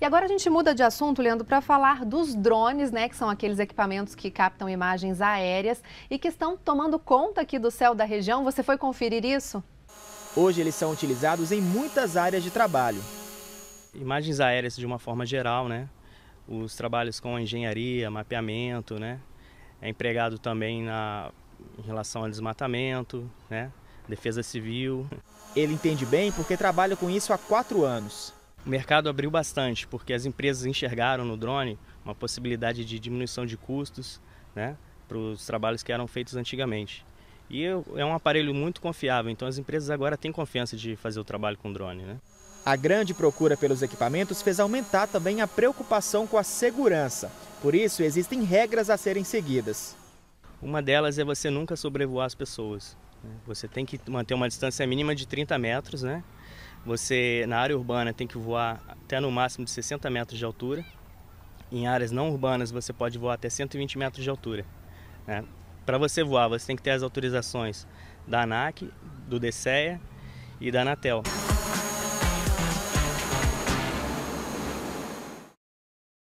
E agora a gente muda de assunto, Leandro, para falar dos drones, né, que são aqueles equipamentos que captam imagens aéreas e que estão tomando conta aqui do céu da região. Você foi conferir isso? Hoje eles são utilizados em muitas áreas de trabalho. Imagens aéreas de uma forma geral, né? Os trabalhos com engenharia, mapeamento, né? É empregado também na em relação ao desmatamento, né? Defesa civil. Ele entende bem porque trabalha com isso há quatro anos o mercado abriu bastante, porque as empresas enxergaram no drone uma possibilidade de diminuição de custos né, para os trabalhos que eram feitos antigamente. E é um aparelho muito confiável, então as empresas agora têm confiança de fazer o trabalho com drone. Né? A grande procura pelos equipamentos fez aumentar também a preocupação com a segurança. Por isso, existem regras a serem seguidas. Uma delas é você nunca sobrevoar as pessoas. Né. Você tem que manter uma distância mínima de 30 metros, né? Você, na área urbana, tem que voar até no máximo de 60 metros de altura. Em áreas não urbanas, você pode voar até 120 metros de altura. Né? Para você voar, você tem que ter as autorizações da ANAC, do DSEA e da Anatel.